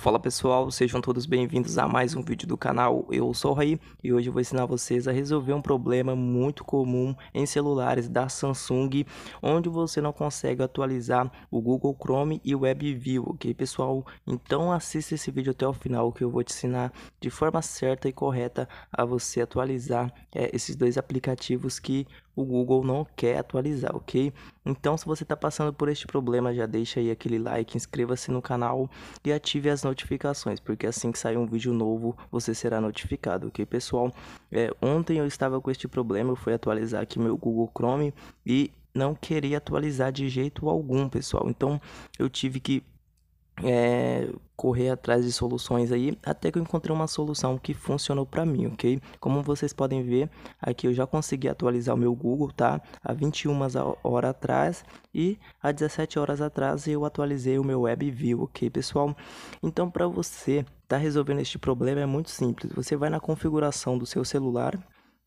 Fala pessoal, sejam todos bem-vindos a mais um vídeo do canal Eu Sou o Raí e hoje eu vou ensinar vocês a resolver um problema muito comum em celulares da Samsung onde você não consegue atualizar o Google Chrome e o WebView, ok pessoal? Então assista esse vídeo até o final que eu vou te ensinar de forma certa e correta a você atualizar é, esses dois aplicativos que o Google não quer atualizar, ok? Então, se você está passando por este problema, já deixa aí aquele like, inscreva-se no canal e ative as notificações, porque assim que sair um vídeo novo, você será notificado, ok, pessoal? É, ontem eu estava com este problema, eu fui atualizar aqui meu Google Chrome e não queria atualizar de jeito algum, pessoal. Então, eu tive que é, correr atrás de soluções aí, até que eu encontrei uma solução que funcionou para mim, ok? Como vocês podem ver, aqui eu já consegui atualizar o meu Google, tá? Há 21 horas atrás e há 17 horas atrás eu atualizei o meu WebView, ok, pessoal? Então, para você tá resolvendo este problema é muito simples. Você vai na configuração do seu celular,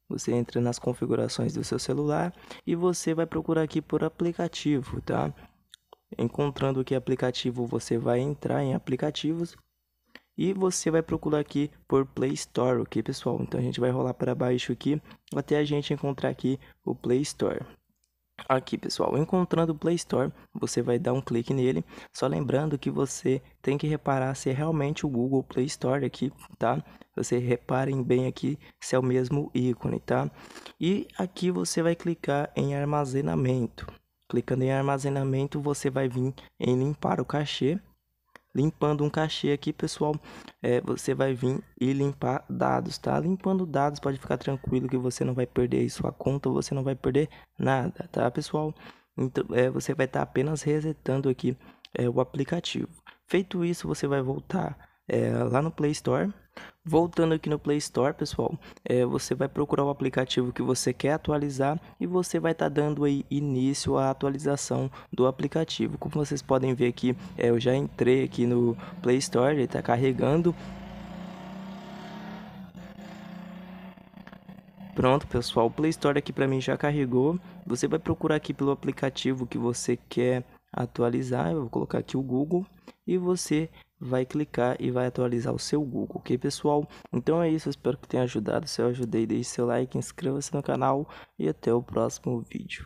você entra nas configurações do seu celular e você vai procurar aqui por aplicativo, tá? encontrando que aplicativo você vai entrar em aplicativos e você vai procurar aqui por Play Store, ok pessoal? Então a gente vai rolar para baixo aqui até a gente encontrar aqui o Play Store. Aqui pessoal, encontrando o Play Store, você vai dar um clique nele. Só lembrando que você tem que reparar se é realmente o Google Play Store aqui, tá? Você reparem bem aqui se é o mesmo ícone, tá? E aqui você vai clicar em armazenamento. Clicando em armazenamento, você vai vir em limpar o cachê. Limpando um cachê aqui, pessoal, é, você vai vir e limpar dados, tá? Limpando dados, pode ficar tranquilo que você não vai perder sua conta, você não vai perder nada, tá, pessoal? Então, é, você vai estar tá apenas resetando aqui é, o aplicativo. Feito isso, você vai voltar é, lá no Play Store Voltando aqui no Play Store, pessoal, é, você vai procurar o aplicativo que você quer atualizar e você vai estar tá dando aí início à atualização do aplicativo. Como vocês podem ver aqui, é, eu já entrei aqui no Play Store, ele está carregando. Pronto, pessoal, o Play Store aqui para mim já carregou. Você vai procurar aqui pelo aplicativo que você quer atualizar. Eu vou colocar aqui o Google e você vai clicar e vai atualizar o seu Google, ok pessoal? Então é isso, espero que tenha ajudado, se eu ajudei deixe seu like, inscreva-se no canal e até o próximo vídeo.